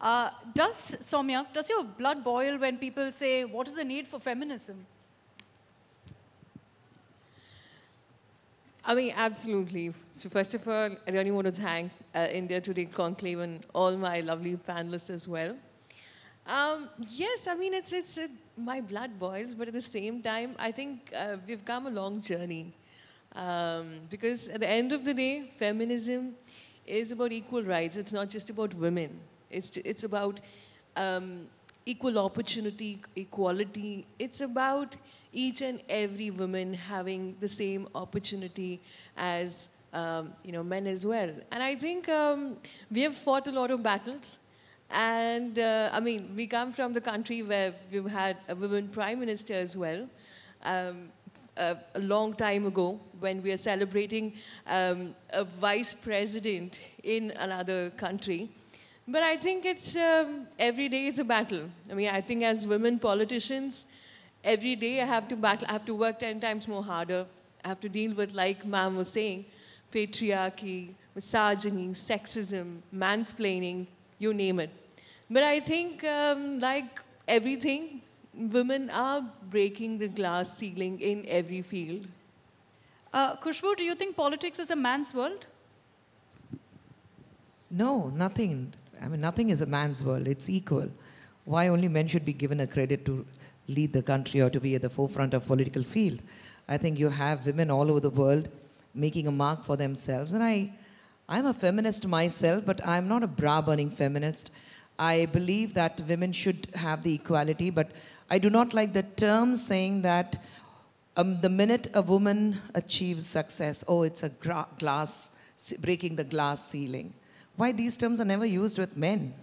Uh, does, Soumya, does your blood boil when people say, what is the need for feminism? I mean, absolutely. So first of all, I really want to thank uh, India Today Conclave and all my lovely panelists as well. Um, yes, I mean, it's, it's it, my blood boils, but at the same time, I think uh, we've come a long journey. Um, because at the end of the day, feminism is about equal rights. It's not just about women. It's, it's about um, equal opportunity, equality. It's about each and every woman having the same opportunity as um, you know men as well. And I think um, we have fought a lot of battles. And uh, I mean, we come from the country where we've had a women prime minister as well. Um, a, a, long time ago, when we are celebrating um, a vice president in another country, but I think it's um, every day is a battle. I mean, I think as women politicians, every day I have to battle. I have to work 10 times more harder. I have to deal with, like ma'am was saying, patriarchy, misogyny, sexism, mansplaining, you name it. But I think, um, like everything, women are breaking the glass ceiling in every field. Uh, Kushbu, do you think politics is a man's world? No, nothing. I mean, nothing is a man's world, it's equal. Why only men should be given a credit to lead the country or to be at the forefront of political field? I think you have women all over the world making a mark for themselves. And I, I'm a feminist myself, but I'm not a bra-burning feminist. I believe that women should have the equality, but I do not like the term saying that um, the minute a woman achieves success, oh, it's a glass, breaking the glass ceiling why these terms are never used with men.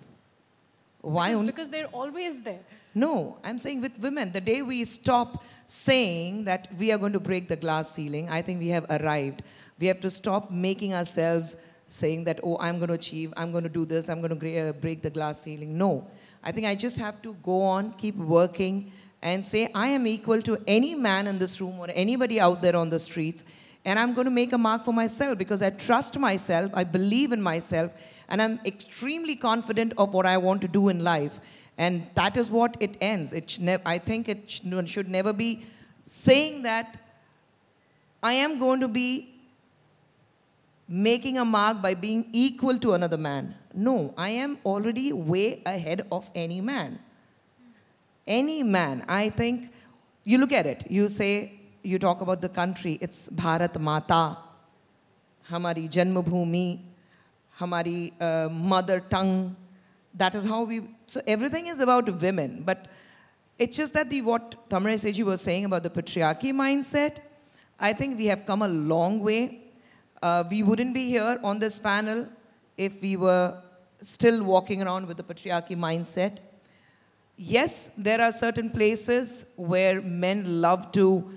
Why because, only? Because they're always there. No, I'm saying with women, the day we stop saying that we are going to break the glass ceiling, I think we have arrived. We have to stop making ourselves saying that, oh, I'm going to achieve, I'm going to do this, I'm going to uh, break the glass ceiling. No, I think I just have to go on, keep working, and say, I am equal to any man in this room or anybody out there on the streets and I'm going to make a mark for myself because I trust myself, I believe in myself, and I'm extremely confident of what I want to do in life. And that is what it ends. It I think it sh should never be saying that I am going to be making a mark by being equal to another man. No, I am already way ahead of any man. Any man. I think you look at it, you say, you talk about the country, it's Bharat Mata, Hamari Janmabhumi, Hamari uh, mother tongue. That is how we, so everything is about women. But it's just that the, what Tamaray Seji was saying about the patriarchy mindset, I think we have come a long way. Uh, we wouldn't be here on this panel if we were still walking around with the patriarchy mindset. Yes, there are certain places where men love to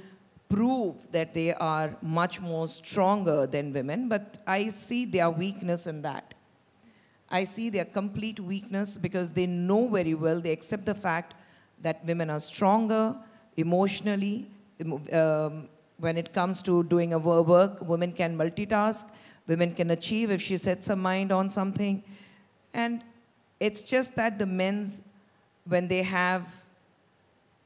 prove that they are much more stronger than women, but I see their weakness in that. I see their complete weakness because they know very well, they accept the fact that women are stronger emotionally. Um, when it comes to doing a work, women can multitask, women can achieve if she sets her mind on something. And it's just that the men's, when they have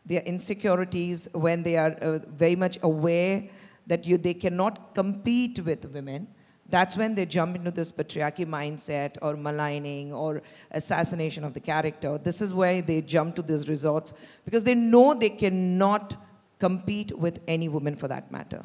their insecurities, when they are uh, very much aware that you, they cannot compete with women, that's when they jump into this patriarchy mindset or maligning or assassination of the character. This is where they jump to these resorts because they know they cannot compete with any woman for that matter.